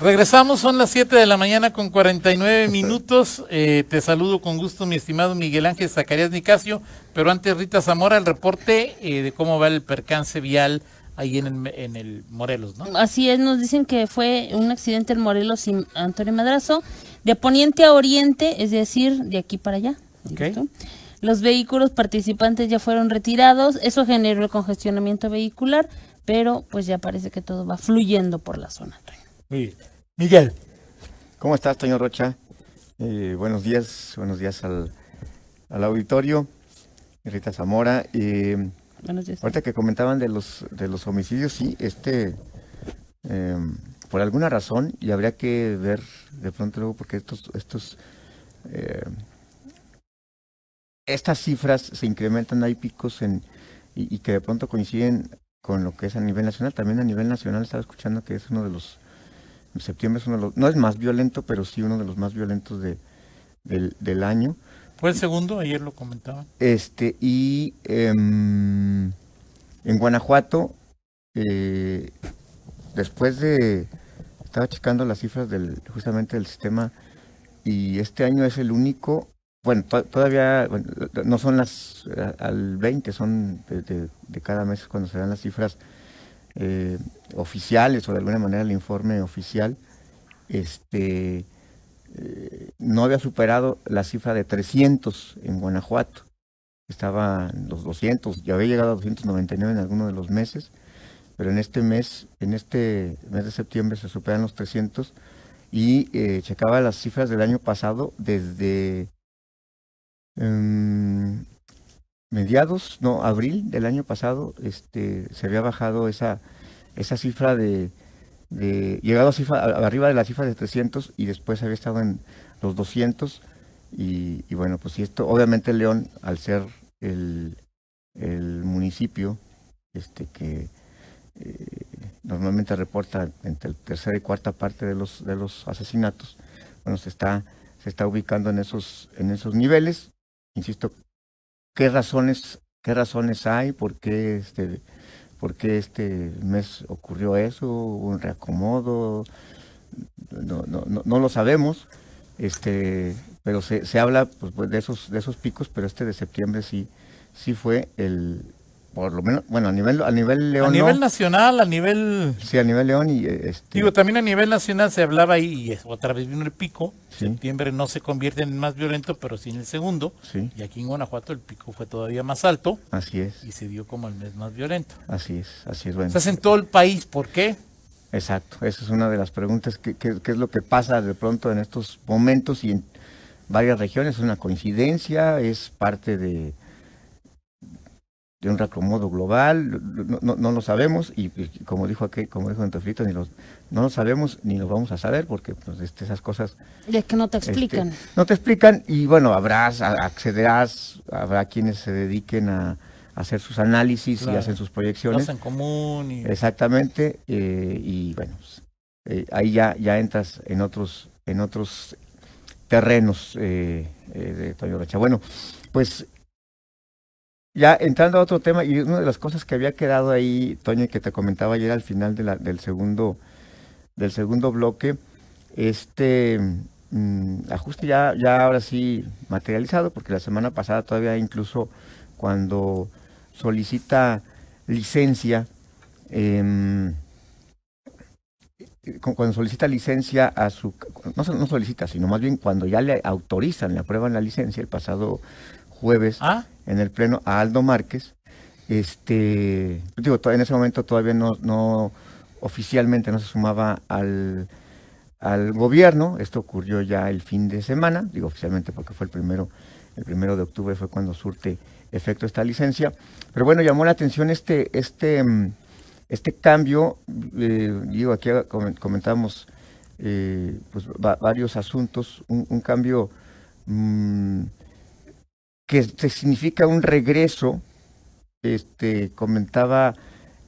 Regresamos, son las 7 de la mañana con 49 minutos. Eh, te saludo con gusto, mi estimado Miguel Ángel Zacarías Nicasio. Pero antes, Rita Zamora, el reporte eh, de cómo va el percance vial ahí en el, Morelos, ¿no? Así es, nos dicen que fue un accidente en Morelos y Antonio Madrazo, de poniente a oriente, es decir, de aquí para allá. Los vehículos participantes ya fueron retirados, eso generó el congestionamiento vehicular, pero pues ya parece que todo va fluyendo por la zona. Miguel. ¿Cómo estás, señor Rocha? Eh, buenos días, buenos días al, auditorio. Rita Zamora. Eh, buenos días. Ahorita que comentaban de los, de los homicidios, sí, este, em, por alguna razón, y habría que ver de pronto luego, porque estos, estos, eh, estas cifras se incrementan, hay picos en, y que de pronto coinciden con lo que es a nivel nacional. También a nivel nacional estaba escuchando que es uno de los septiembre es uno de los, no es más violento, pero sí uno de los más violentos del, del, año. Fue el segundo, ayer lo comentaba. Este, y em, en Guanajuato, eh, después de, estaba checando las cifras del, justamente del sistema, y este año es el único, bueno, todavía no son las eh, al 20, son de cada mes cuando se dan las cifras eh, oficiales o de alguna manera el informe oficial, este, eh, no había superado la cifra de 300 en Guanajuato. Estaban los 200, ya había llegado a 299 en alguno de los meses, pero en este mes, en este mes de septiembre se superan los 300 y eh, checaba las cifras del año pasado desde... Em, mediados, no, abril del año pasado, este, se había bajado esa, esa cifra de, llegado a cifra, arriba de la cifra de 300 y después había estado en los 200 y, bueno, pues si esto, obviamente León, al ser el, municipio este, que eh, normalmente reporta entre la tercera y cuarta parte de los, de los asesinatos, bueno, se está, se está ubicando en esos, en esos niveles, insisto, qué razones, qué razones hay, por qué este, por este mes ocurrió eso, un reacomodo, no, lo sabemos, este, pero se, habla pues, de esos, de esos picos, pero este de septiembre sí, sí fue el, por lo menos, bueno, a nivel, a nivel León. A nivel nacional, a nivel. Sí, a nivel León y. Eh, este... Digo, también a nivel nacional se hablaba ahí, y otra vez vino el pico. Septiembre no se convierte en el más violento, pero sí en el segundo. Sí. Y aquí en Guanajuato el pico fue todavía más alto. Así es. Y se dio como el mes más violento. Así es, así es. Bueno. Estás en todo el país, ¿por qué? Exacto, esa es una de las preguntas. qué, qué es lo que pasa de pronto en estos momentos y en varias regiones? ¿Es una coincidencia? ¿Es parte de.? de un reacomodo global, no, lo sabemos y, como dijo aquí, como dijo Antofrito, ni los, no lo sabemos ni lo vamos a saber porque pues, este, esas cosas... Y es que no te este, explican. no te explican y bueno, habrás, accederás, habrá quienes se dediquen a, hacer sus análisis y hacen sus proyecciones. en común. Exactamente, eh, y bueno, pues, eh, ahí ya, ya entras en otros, en otros terrenos eh, de Toño Bueno, pues ya entrando a otro tema, y una de las cosas que había quedado ahí, Toño, que te comentaba ayer al final del, segundo, del segundo bloque, este mm, ajuste ya, ya ahora sí materializado, porque la semana pasada todavía incluso cuando solicita licencia, em, cuando solicita licencia a su, no, solicita, sino más bien cuando ya le autorizan, le aprueban la licencia el pasado jueves. Ah en el Pleno a Aldo Márquez. Este, digo, en ese momento todavía no, no oficialmente no se sumaba al, al gobierno. Esto ocurrió ya el fin de semana, digo oficialmente porque fue el primero, el primero de octubre fue cuando surte efecto esta licencia. Pero bueno, llamó la atención este, este, este cambio. Eh, digo, aquí comentamos eh, pues varios asuntos, un, cambio. Mm, que significa un regreso. Este, comentaba,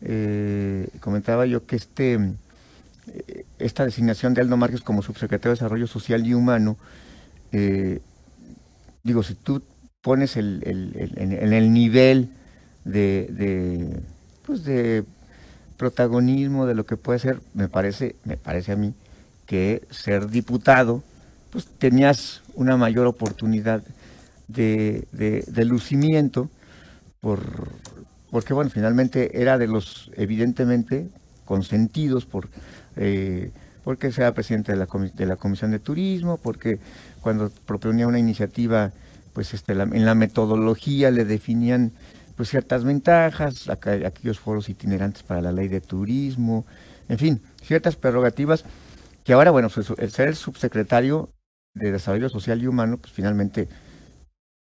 eh, comentaba yo que este, eh, esta designación de Aldo Márquez como subsecretario de Desarrollo Social y Humano, eh, digo, si tú pones en el nivel de, pues, de, protagonismo de lo que puede ser, me parece, me parece a mí que ser diputado, pues tenías una mayor oportunidad de, de, lucimiento, por, porque bueno, finalmente era de los evidentemente consentidos por... Eh, porque sea presidente de la, de la Comisión de Turismo, porque cuando proponía una iniciativa, pues este, en la metodología le definían pues ciertas ventajas, aquellos foros itinerantes para la ley de turismo, en fin, ciertas prerrogativas que ahora, bueno, pues, el ser subsecretario de Desarrollo Social y Humano, pues finalmente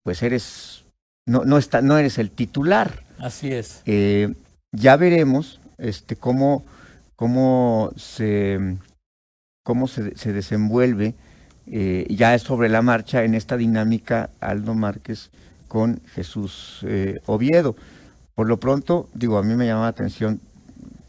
pues eres, no, no, está, no eres el titular. Así es. Eh, ya veremos este, cómo, cómo se, cómo se, se desenvuelve eh, ya es sobre la marcha en esta dinámica Aldo Márquez con Jesús eh, Oviedo. Por lo pronto, digo, a mí me llama la atención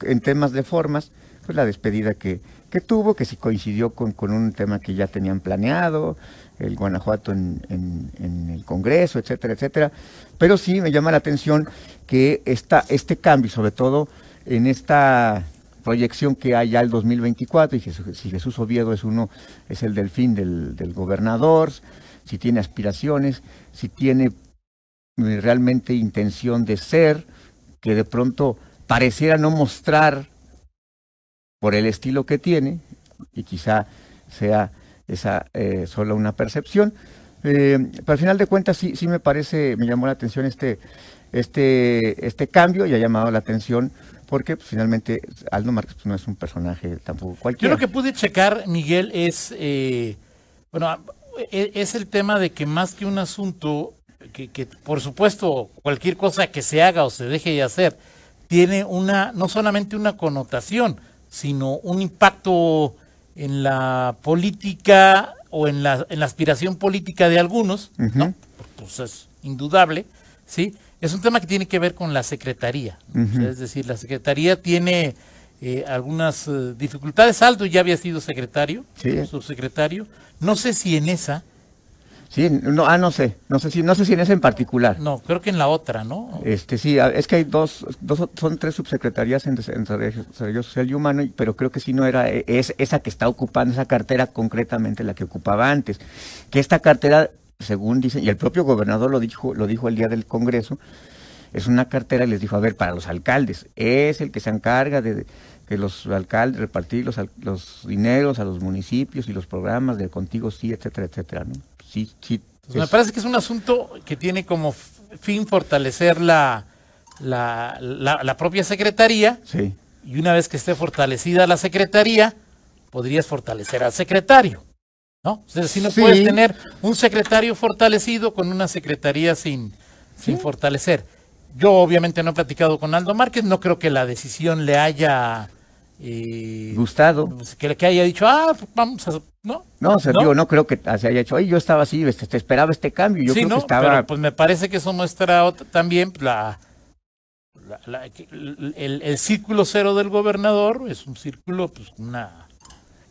en temas de formas, pues la despedida que, que tuvo, que si coincidió con, con un tema que ya tenían planeado, el Guanajuato en, el Congreso, etcétera, etcétera. Pero sí me llama la atención que esta, este cambio, sobre todo en esta proyección que hay ya el 2024, y si Jesús Oviedo es uno, es el delfín del, del gobernador, si tiene aspiraciones, si tiene mm, realmente intención de ser, que de pronto pareciera no mostrar por el estilo que tiene, y quizá sea esa eh, solo una percepción. Eh, pero al final de cuentas sí, sí me parece, me llamó la atención este, este, este cambio y ha llamado la atención porque pues, finalmente Aldo Márquez pues, no es un personaje tampoco cualquiera. Yo lo que pude checar, Miguel, es, eh, bueno, e, es el tema de que más que un asunto, que, que por supuesto cualquier cosa que se haga o se deje de hacer, tiene una, no solamente una connotación, sino un impacto en la política o en la, aspiración política de algunos, ¿no? Pues es indudable, ¿sí? Es un tema que tiene que ver con la Secretaría, es decir, la Secretaría tiene eh, algunas eh, dificultades. Aldo ya había sido secretario, subsecretario, no sé si en esa Sí, no, ah, no sé, no sé si, no sé si en esa en particular. No, creo que en la otra, ¿no? Este, sí, es que hay dos, dos son tres subsecretarías en Desarrollo Social y Humano, pero creo que sí no era e, es esa que está ocupando esa cartera concretamente la que ocupaba antes, que esta cartera, según dicen y el propio gobernador lo dijo, lo dijo el día del Congreso, es una cartera les dijo, a ver, para los alcaldes, es el que se encarga de, que los alcaldes repartir los, los dineros a los municipios y los programas de contigo sí, etcétera, etcétera, ¿no? sí, sí. me parece que es un asunto que tiene como fin fortalecer la, la, la, propia secretaría. Y una vez que esté fortalecida la secretaría, podrías fortalecer al secretario. ¿No? O sea, si no puedes tener un secretario fortalecido con una secretaría sin, sin fortalecer. Yo obviamente no he platicado con Aldo Márquez, no creo que la decisión le haya eh, gustado. Que, le haya dicho, ah, vamos a ¿No? No, ¿No? creo que se haya hecho, yo estaba así, te, este, este, esperaba este cambio, yo creo que estaba... Pero, pues me parece que eso muestra también la, el, círculo cero del gobernador, es un círculo, pues una...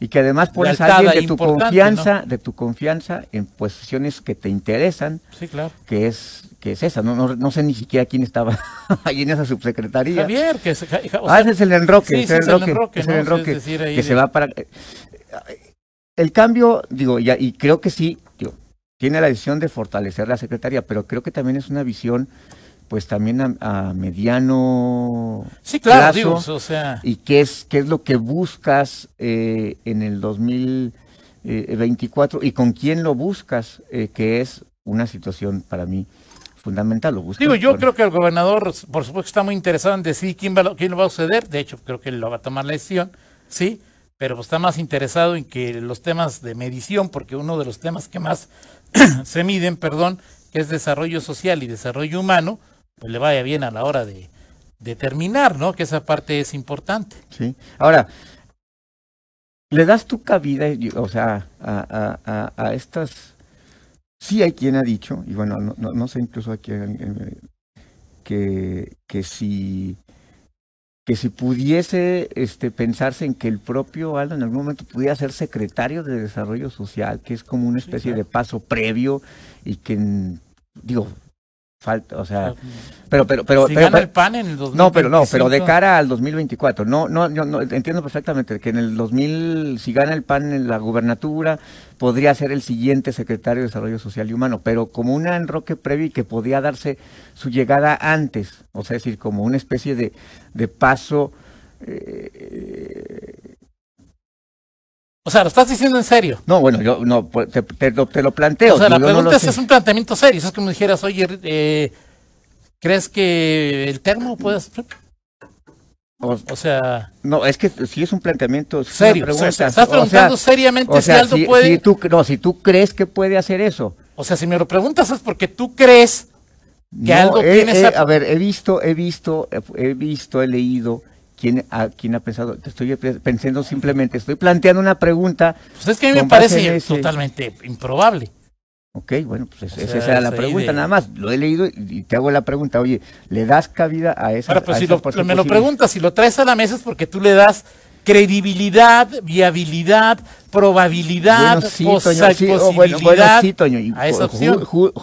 Y que además pones a alguien de tu confianza, de tu confianza en posiciones que te interesan, sí, claro. que es que es esa, no, no, sé ni siquiera quién estaba ahí en esa subsecretaría. Javier, que es, ah, es el enroque, sí, es el enroque, es el enroque, que se va para el cambio, digo, y, y creo que sí, tiene la decisión de fortalecer la Secretaría, pero creo que también es una visión pues también a, mediano mediano sí, claro, digo, o sea... y qué es, qué es lo que buscas eh, en el 2024 eh, y con quién lo buscas, eh, que es una situación para mí fundamental. Lo Digo, yo creo que el gobernador, por supuesto, está muy interesado en decir quién, va, quién lo va a suceder. De hecho, creo que él lo va a tomar la decisión, ¿sí? pero pues, está más interesado en que los temas de medición, porque uno de los temas que más se miden, perdón, que es desarrollo social y desarrollo humano, pues le vaya bien a la hora de determinar, ¿no? Que esa parte es importante. Sí. Ahora, le das tu cabida, o sea, a, estas... Sí hay quien ha dicho, y bueno, no, sé incluso aquí quién, que, que si que si pudiese este, pensarse en que el propio Aldo en algún momento pudiera ser secretario de Desarrollo Social, que es como una especie de paso previo y que, digo, falta, o sea, pero pero pero, si gana el PAN en el No, pero no, pero de cara al 2024. No, no, yo no entiendo perfectamente que en el 2000 si gana el PAN en la gubernatura podría ser el siguiente secretario de Desarrollo Social y Humano, pero como un enroque previo y que podía darse su llegada antes, o sea, es decir, como una especie de de paso eh, o sea, ¿lo estás diciendo en serio? No, bueno, yo no, pues, te, lo, planteo. O sea, la pregunta es, si es un planteamiento serio. Es como dijeras, oye, eh, ¿crees que el termo puede... O, pues, o, sea... No, es que si es un planteamiento... serio, estás preguntando seriamente si algo puede... tú, no, si tú crees que puede hacer eso. O sea, si me lo preguntas es porque tú crees que algo tiene he, A ver, he visto, he visto, he visto, he leído ¿Quién, a, ¿Quién ha pensado? Te estoy pensando simplemente, estoy planteando una pregunta. Pues es que a mí me parece totalmente improbable. Ok, bueno, pues esa era la pregunta, nada más. Lo he leído y te hago la pregunta, oye, ¿le das cabida a esa? Ahora, pues si me lo preguntas, si lo traes a la mesa es porque tú le das credibilidad, viabilidad, probabilidad, posibilidad? sí, a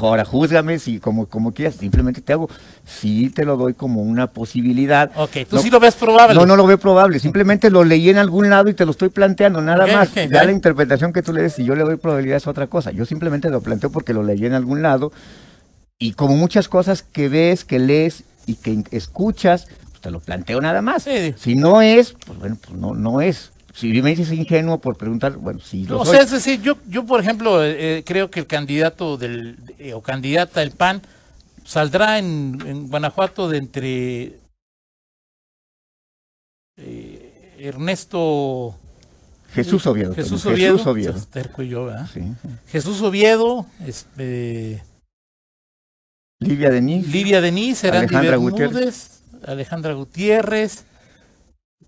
ahora, júzgame si como, como quieras, simplemente te hago, sí te lo doy como una posibilidad. Ok, tú sí lo ves probable. No, no lo veo probable, simplemente lo leí en algún lado y te lo estoy planteando, nada más. Da la interpretación que tú le des, si yo le doy probabilidad es otra cosa. Yo simplemente lo planteo porque lo leí en algún lado y como muchas cosas que ves, que lees y que escuchas, te lo planteo nada más. Si no es, pues bueno, pues no, no es. Si me dices ingenuo por preguntar, bueno, si lo O sea, yo, yo por ejemplo, eh, eh, creo que el candidato del, eh, o candidata del PAN saldrá en, Guanajuato de entre Ernesto... Jesús Oviedo. Jesús Oviedo. Jesús Oviedo. Y yo, Jesús Oviedo este... Livia Denis. Livia Denis, Alejandra Gutiérrez. Alejandra Gutiérrez.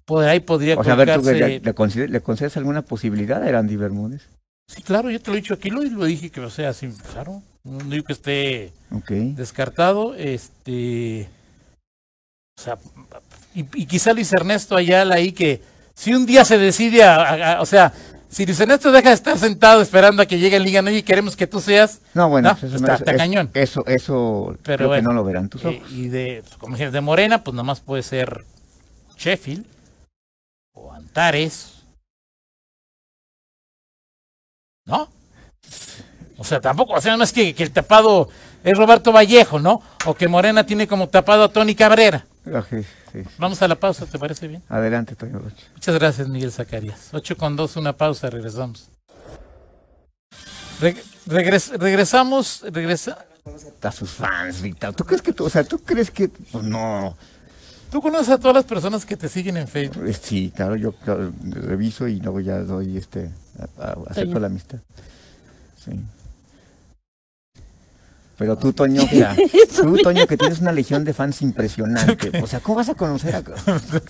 ahí podría o sea, le, concedes, alguna posibilidad a Erandi Bermúdez? Sí, claro, yo te lo he dicho aquí, lo, dije que, o sea, sí, claro, no digo que esté descartado, este, o sea, y, quizá Luis Ernesto Ayala ahí que si un día se decide a o sea, si esto deja de estar sentado esperando a que llegue Liga digan, y queremos que tú seas. No, bueno, eso, está, cañón. Eso, eso Pero no lo verán tus eh, ojos. Y, de, pues, como de Morena, pues nomás puede ser Sheffield o Antares. ¿No? O sea, tampoco, o sea, no es que, que el tapado es Roberto Vallejo, ¿no? O que Morena tiene como tapado a Tony Cabrera. Vamos a la pausa, ¿te parece bien? Adelante, Toño Rocha. Muchas gracias, Miguel Zacarías. 8 con 2, una pausa, regresamos. regresamos, regresa. A sus fans, Víctor. ¿Tú crees que tú, o sea, tú crees que, pues, no. ¿Tú conoces a todas las personas que te siguen en Facebook? Eh, sí, claro, yo reviso y luego ya doy este, acepto la amistad. Sí. Pero tú, Toño, tú, Toño, que tienes una legión de fans impresionante. O sea, ¿cómo vas a conocer a.?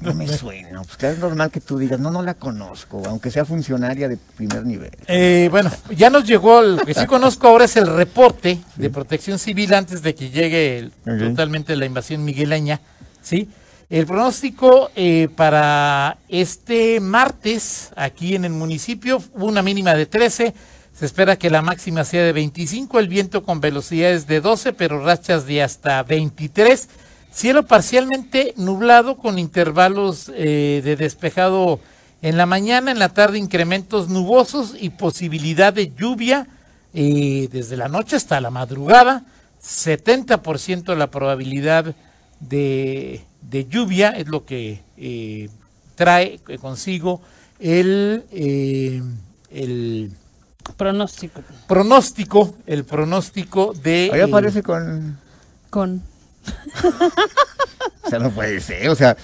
No me suena. Pues claro, es normal que tú digas, no, no la conozco, aunque sea funcionaria de primer nivel. Eh, bueno, ya nos llegó, lo que sí conozco ahora es el reporte de protección civil antes de que llegue totalmente la invasión migueleña. ¿Sí? El pronóstico eh, para este martes aquí en el municipio, una mínima de 13 se espera que la máxima sea de 25, el viento con velocidades de 12, pero rachas de hasta 23. Cielo parcialmente nublado con intervalos eh, de despejado en la mañana, en la tarde incrementos nubosos y posibilidad de lluvia eh, desde la noche hasta la madrugada. 70% la probabilidad de, lluvia es lo que eh, trae consigo el, el Pronóstico. Pronóstico, el pronóstico de. Ahí aparece con. Con. o sea, no puede ser, o sea.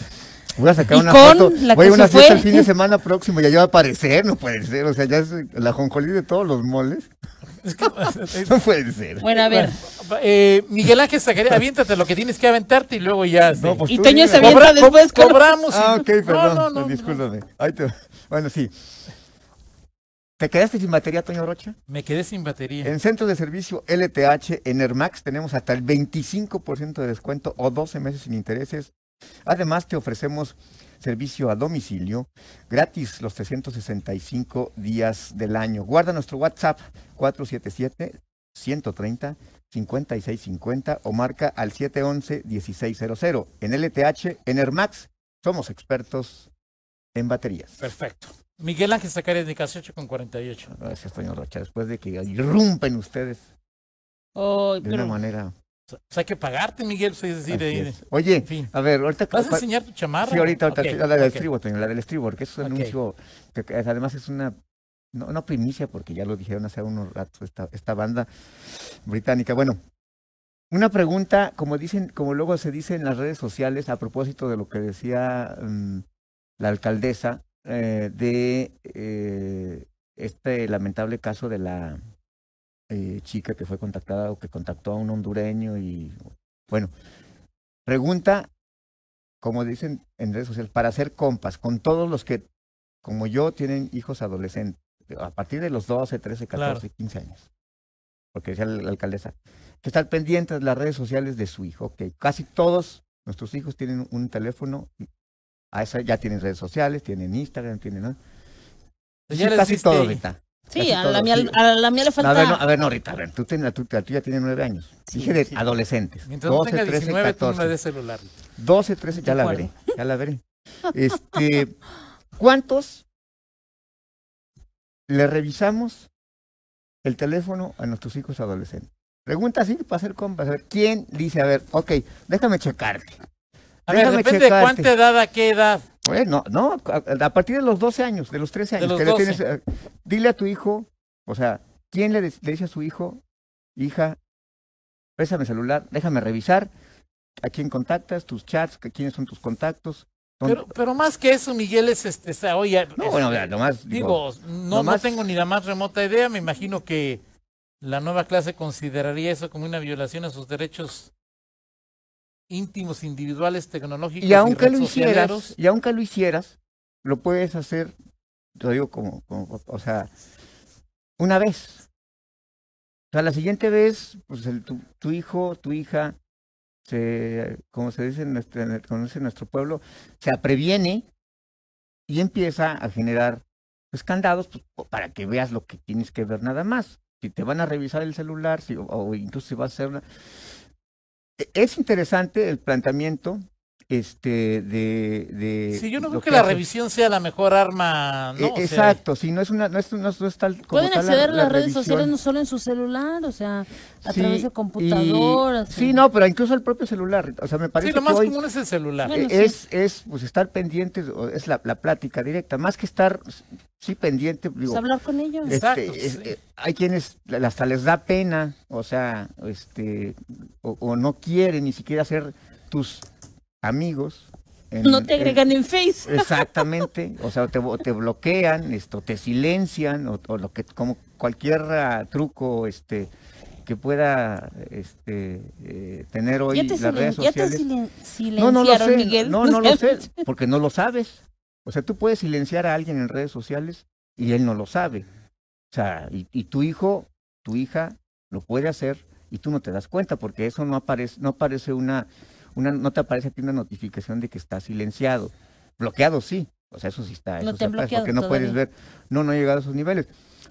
Voy a sacar una foto. voy a una fiesta el fin de semana próximo y allá va a aparecer, no puede ser. O sea, ya es la jonjolí de todos los moles. Es que, no puede ser. Bueno, a ver. eh, Miguel Ángel Sacaré, aviéntate lo que tienes que aventarte y luego ya. Este, no, pues y Toño se avienta después. cobramos. Ah, ok, perdón. No, no, no, discúlpame. Ahí te... Bueno, sí. ¿Te quedaste sin batería, Toño Rocha? Me quedé sin batería. En Centro de servicio LTH, en Hermax, tenemos hasta el 25% de descuento o 12 meses sin intereses. Además, te ofrecemos servicio a domicilio gratis los 365 días del año. Guarda nuestro WhatsApp 477-130-5650 o marca al 711-1600. En LTH, en Hermax, somos expertos en baterías. Perfecto. Miguel Ángel Zacarías de 8 con 48. Gracias, señor Rocha. Después de que irrumpen ustedes. de una manera. O pues hay que pagarte, Miguel. Soy Oye, a ver, ahorita. ¿Vas a enseñar tu chamarra? Sí, ahorita, la del estribo, que la del estribo, porque es un anuncio que, además es una. No, no, primicia, porque ya lo dijeron hace unos ratos esta, banda británica. Bueno, una pregunta, como dicen, como luego se dice en las redes sociales, a propósito de lo que decía mm, la alcaldesa eh, de eh, este lamentable caso de la eh, chica que fue contactada o que contactó a un hondureño y bueno, pregunta, como dicen en redes sociales, para hacer compas con todos los que, como yo, tienen hijos adolescentes, a partir de los 12, 13, 14, 15 años. Porque decía la, alcaldesa, que están pendientes de las redes sociales de su hijo. que Casi todos nuestros hijos tienen un teléfono a esa ya tienen redes sociales, tienen Instagram, tienen... ¿no? Pues casi todo Rita. Sí, a la, mía, le falta... A ver, no, a ver, no Rita, a ver, tú, ya tienes nueve años. Dije de adolescentes. Mientras 12, tenga 13, 19, 14. Tú no de celular. 12, 13, ya la veré, ya la veré. Este, ¿Cuántos le revisamos el teléfono a nuestros hijos adolescentes? Pregunta así para hacer compas, a ver, ¿quién dice, a ver, ok, déjame checarte? A ver, depende de cuánta edad, a qué edad. Bueno, no, a, partir de los 12 años, de los 13 años. que tienes, eh, dile a tu hijo, o sea, ¿quién le, dice a su hijo, hija, pésame celular, déjame revisar a quién contactas, tus chats, quiénes son tus contactos, pero, pero, más que eso, Miguel, es este, sea, oye, no, bueno, digo, digo no, nomás... no tengo ni la más remota idea, me imagino que la nueva clase consideraría eso como una violación a sus derechos íntimos, individuales, tecnológicos. Y aunque y lo hicieras, y aunque lo hicieras, lo puedes hacer, lo digo como, o sea, una vez. O sea, la siguiente vez, pues el, tu, hijo, tu hija, se, como se dice en nuestro, pueblo, se apreviene y empieza a generar pues, pues para que veas lo que tienes que ver nada más. Si te van a revisar el celular, si, o, incluso va vas a hacer una, es interesante el planteamiento este de, de sí, yo no creo que, la revisión sea la mejor arma e, exacto si no es una no es, no tal pueden acceder a las redes sociales no solo en su celular o sea a través de computadoras sí no pero incluso el propio celular o sea me parece sí, lo más común es el celular es es pues estar pendiente, es la, plática directa más que estar sí pendiente. Pues, hablar con ellos. Este, exacto, eh, Hay quienes hasta les da pena, o sea, este, o, no quieren ni siquiera hacer tus amigos. no te agregan en, Facebook. Exactamente, o sea, te, te bloquean, esto, te silencian, o, lo que, como cualquier ah, truco, este, que pueda este, eh, tener hoy las redes sociales. Ya te no, lo sé, Miguel. No, lo sé, porque no lo sabes. O sea, tú puedes silenciar a alguien en redes sociales y él no lo sabe. O sea, y, y tu hijo, tu hija lo puede hacer y tú no te das cuenta porque eso no aparece, no aparece una una, no te aparece a ti una notificación de que está silenciado. Bloqueado sí, o sea, eso sí está. Eso no te que Porque no puedes ver, no, no ha llegado a esos niveles.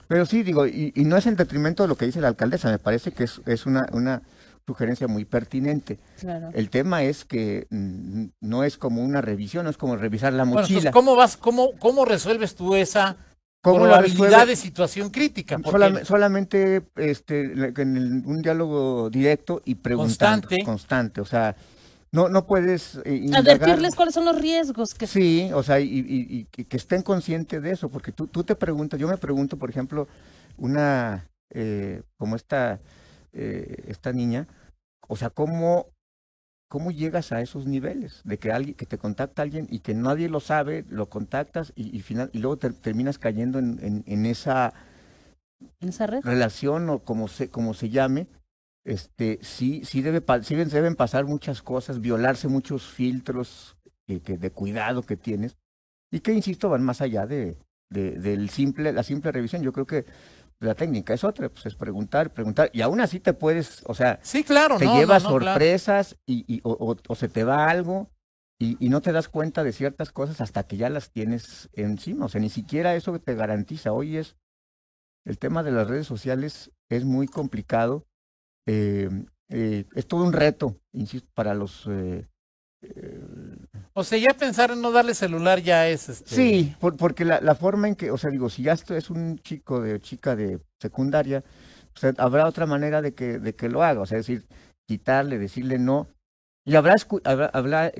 Pero sí, digo, y, no es en detrimento de lo que dice la alcaldesa, me parece que es, es una, una sugerencia muy pertinente. Claro. El tema es que mm, no es como una revisión, no es como revisar la mochila. Bueno, entonces, ¿cómo vas, cómo, cómo resuelves tú esa probabilidad de situación crítica? solamente este, en un diálogo directo y preguntando. Constante. Constante, o sea no, no puedes. Eh, Advertirles cuáles son los riesgos que. Sí, o sea, y, que estén conscientes de eso, porque tú, tú, te preguntas, yo me pregunto, por ejemplo, una eh, como esta, eh, esta niña, o sea, ¿cómo, ¿cómo llegas a esos niveles? De que alguien, que te contacta alguien y que nadie lo sabe, lo contactas y, final, y luego terminas cayendo en, esa, ¿En esa relación o como se, como se llame, este, sí, sí, debe, deben pasar muchas cosas, violarse muchos filtros que, de cuidado que tienes y que, insisto, van más allá de, del simple, la simple revisión. Yo creo que la técnica es otra, pues es preguntar, preguntar, y aún así te puedes, o sea, sí, claro, te llevas sorpresas y, o, se te va algo y, y, no te das cuenta de ciertas cosas hasta que ya las tienes encima, o sea, ni siquiera eso te garantiza. Hoy es, el tema de las redes sociales es muy complicado eh, eh, es todo un reto, insisto, para los... Eh, eh, o sea, ya pensar en no darle celular ya es... Este, sí, porque la, la, forma en que, o sea, digo, si ya esto es un chico de chica de secundaria, habrá otra manera de que, de que lo haga, o sea, decir, quitarle, decirle no. Y habrá, habrá,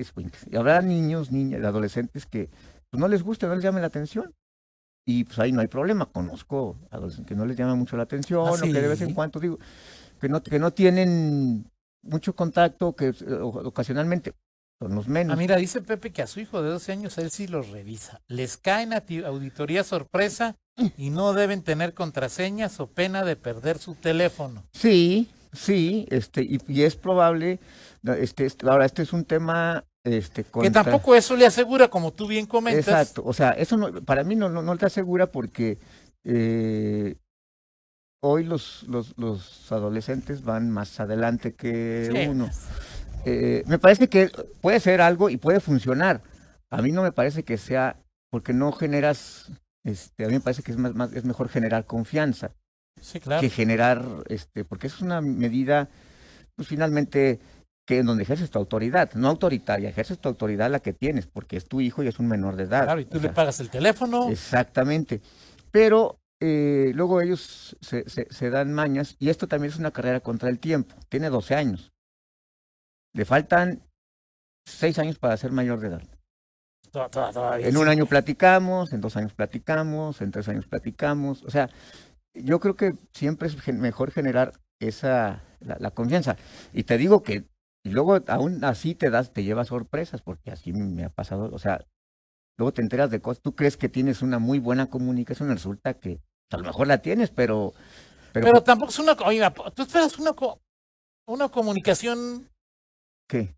y habrá niños, niñas, adolescentes que pues, no les guste, no les llame la atención. Y pues ahí no hay problema, conozco adolescentes que no les llama mucho la atención, o ah, que de vez en cuando digo que no, que no tienen mucho contacto, que eh, ocasionalmente son los menos. Ah, mira, dice Pepe que a su hijo de 12 años él sí los revisa. Les caen a auditoría sorpresa y no deben tener contraseñas o pena de perder su teléfono. Sí, sí, este, y, es probable, este, ahora este es un tema este, Que tampoco eso le asegura, como tú bien comentas. Exacto, o sea, eso no, para mí no, no, no te asegura porque eh, hoy los, los, los adolescentes van más adelante que uno. Eh, me parece que puede ser algo y puede funcionar. A mí no me parece que sea, porque no generas, este, a mí me parece que es, más, es mejor generar confianza que generar, este, porque es una medida, pues finalmente, que en donde ejerces tu autoridad, no autoritaria, ejerces tu autoridad la que tienes, porque es tu hijo y es un menor de edad. Claro, y tú le pagas el teléfono. Exactamente. Pero eh, luego ellos se, se, se, dan mañas y esto también es una carrera contra el tiempo. Tiene 12 años. Le faltan 6 años para ser mayor de edad. en un año platicamos, en dos años platicamos, en tres años platicamos. O sea, yo creo que siempre es mejor generar esa la, confianza. Y te digo que y luego aún así te das, te llevas sorpresas, porque así me ha pasado. O sea, luego te enteras de cosas, tú crees que tienes una muy buena comunicación, resulta que a lo mejor la tienes, pero... Pero, pues tampoco es una... Oiga, tú esperas una, una comunicación... ¿Qué?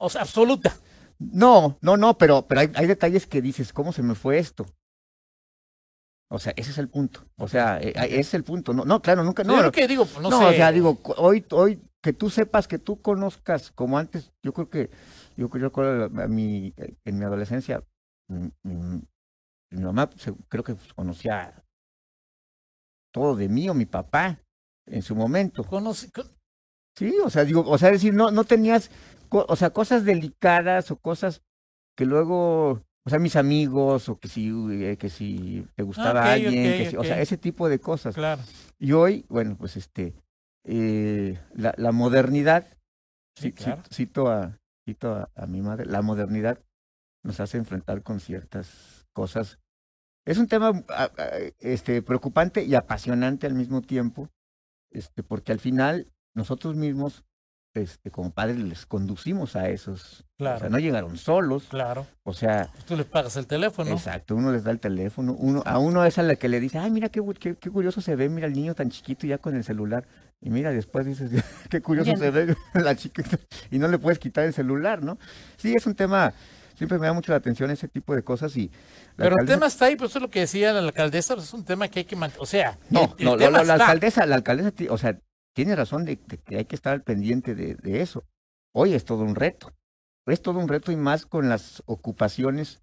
O sea, absoluta. No, no, no, pero, pero hay, detalles que dices, ¿cómo se me fue esto? O sea, ese es el punto. O sea, ese eh, es el punto. No, no claro, nunca. No, yo que digo, pues, no, no sé. o sea, digo, hoy, hoy, que tú sepas, que tú conozcas, como antes, yo creo que, yo, yo recuerdo mi, en mi adolescencia, mi, mamá pues, creo que conocía de mí o mi papá en su momento. Sí, o sea, digo, o sea, decir, no, no tenías, o sea, cosas delicadas o cosas que luego, o sea, mis amigos, o que si, eh, que si te gustaba ah, alguien, o sea, ese tipo de cosas. Claro. Y hoy, bueno, pues este, eh, la, modernidad, cito, a, cito a mi madre, la modernidad nos hace enfrentar con ciertas cosas es un tema ah, ah, este, preocupante y apasionante al mismo tiempo, este, porque al final nosotros mismos, este, como padres, les conducimos a esos. Claro. O sea, no llegaron solos. Claro. O sea. Tú les pagas el teléfono. Exacto, uno les da el teléfono. Uno, a uno es a la que le dice, ay, mira qué, qué, curioso se ve, mira el niño tan chiquito ya con el celular. Y mira, después dices, qué curioso se ve la chica y no le puedes quitar el celular, ¿no? Sí, es un tema Siempre me da mucho la atención ese tipo de cosas y... Pero el tema está ahí, pues eso es lo que decía la alcaldesa, pues, es un tema que hay que mantener, o sea... No, no, la alcaldesa, la alcaldesa, o sea, tiene razón de, que hay que estar al pendiente de, eso. Hoy es todo un reto, es todo un reto y más con las ocupaciones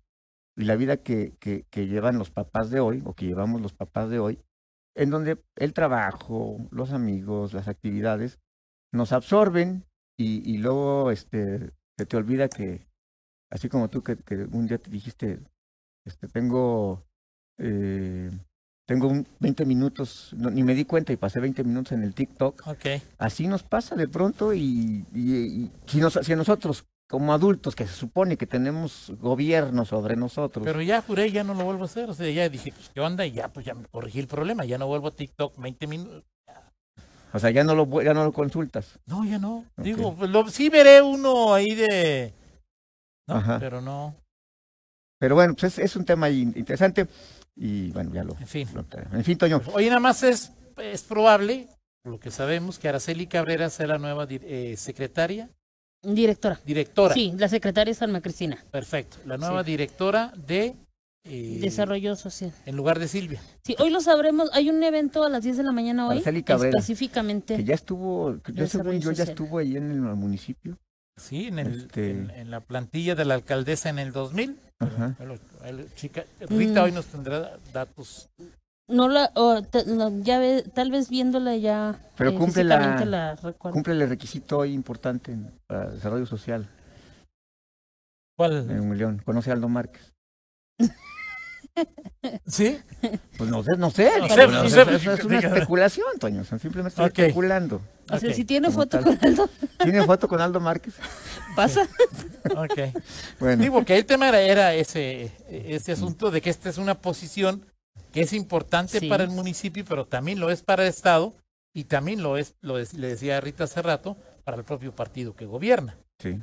y la vida que, que, llevan los papás de hoy o que llevamos los papás de hoy, en donde el trabajo, los amigos, las actividades nos absorben y, y luego este, se te olvida que, así como tú que, un día te dijiste, este, tengo, eh, tengo 20 minutos, ni me di cuenta y pasé 20 minutos en el TikTok. Okay. Así nos pasa de pronto y, si, nos, si nosotros como adultos que se supone que tenemos gobierno sobre nosotros. Pero ya juré, ya no lo vuelvo a hacer. O sea, ya dije, pues qué onda, y ya, pues ya me corregí el problema, ya no vuelvo a TikTok 20 minutos. O sea, ya no lo, ya no lo consultas. No, ya no. Digo, pues, sí veré uno ahí de Ajá. Pero no. Pero bueno, pues es, un tema interesante y bueno, ya lo. En fin. en fin, pues, nada más es, es probable, por lo que sabemos, que Araceli Cabrera sea la nueva eh, secretaria. Directora. Directora. Sí, la secretaria es Alma Cristina. Perfecto. La nueva directora de eh, Desarrollo social. En lugar de Silvia. Sí, hoy lo sabremos. Hay un evento a las 10 de la mañana hoy. específicamente. Que ya estuvo, yo, yo ya estuvo ahí en el municipio. Sí, en, el, este en, la plantilla de la alcaldesa en el 2000. Ajá. chica, Rita mm. hoy nos tendrá datos. No la, oh, ya ve, tal vez viéndola ya. Pero eh, cumple, la, cumple el requisito importante para desarrollo social. ¿Cuál? En un millón. Conoce Aldo Márquez. ¿Sí? Pues no sé, no sé. es, una especulación, Toño. simplemente estoy especulando. O sea, si tiene foto con Aldo. ¿Tiene foto con Aldo Márquez? ¿Pasa? ok. Bueno. Sí, porque el tema era, ese, ese asunto de que esta es una posición que es importante para el municipio, pero también lo es para el Estado y también lo es, lo le decía Rita hace rato, para el propio partido que gobierna. Sí.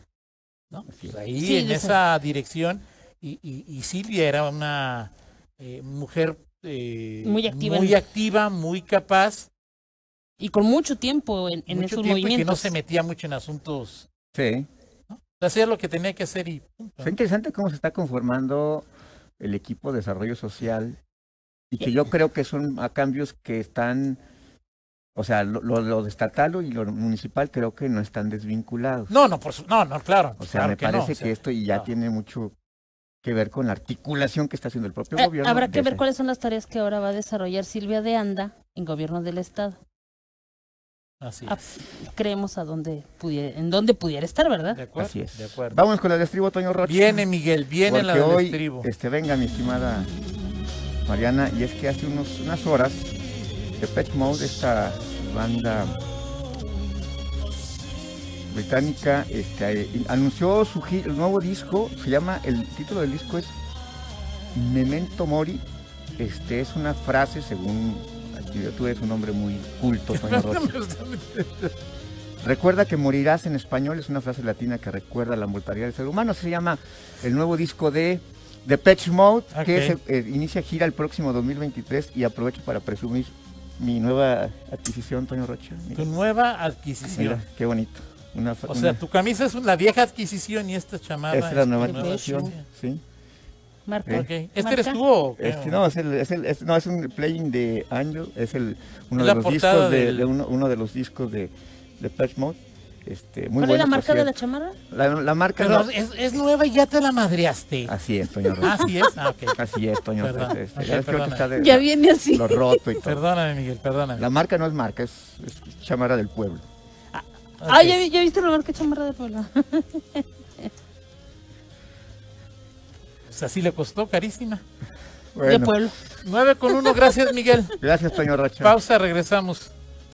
Pues ahí en esa dirección, y, y, y, Silvia era una eh, mujer eh, muy activa, muy capaz y con mucho tiempo en, en mucho movimientos. que no se metía mucho en asuntos. Sí. Hacía lo que tenía que hacer y punto. interesante cómo se está conformando el equipo de desarrollo social y que yo creo que son a cambios que están, o sea, lo, lo, lo, estatal y lo municipal creo que no están desvinculados. No, no, por no, no, claro. O sea, me parece que esto y ya tiene mucho que ver con la articulación que está haciendo el propio eh, gobierno. Habrá que ver cuáles son las tareas que ahora va a desarrollar Silvia de Anda en gobierno del Estado. Así ah, creemos a dónde pudiera, en dónde pudiera estar, ¿verdad? Así es. Vamos con la de estribo, Toño Rocha. Viene, Miguel, viene la de hoy, Este, venga, mi estimada Mariana, y es que hace unos, unas horas, de Pet Mode, esta banda británica, este, anunció su nuevo disco, se llama, el título del disco es Memento Mori. Este, es una frase, según tú eres un hombre muy culto, Toño Rocha. Recuerda que morirás en español es una frase latina que recuerda la mortalidad del ser humano. Se llama el nuevo disco de The Patch Mode, que eh, inicia gira el próximo 2023 y aprovecho para presumir mi nueva adquisición, Toño Rocha. Tu nueva adquisición. Mira, qué bonito. o sea, tu camisa es la vieja adquisición y esta chamada. Es la nueva adquisición, sí. Marco. ¿Eh? Okay. ¿Este Marca? eres tú? O este, no, es el, es el es, no, es un playing de Angel, es el uno de los discos de, del... de uno, uno, de los discos de, de Patch Mode. Este, muy ¿Cuál bueno, es la marca de la chamarra? La, la marca Pero no... es, es, nueva y ya te la madreaste. Así es, Toño Rosa. Así es, ah, okay. Así es, Toño Rosa. Este, okay, ya, creo que está de, ya viene así. Lo roto y todo. Perdóname, Miguel, perdóname. La marca no es marca, es, es chamarra del pueblo. Ah, ah ya, ya, viste la marca chamarra del pueblo. así le costó, carísima. Bueno. pueblo. 9 con 1, gracias Miguel. Gracias, señor Racha. Pausa, regresamos.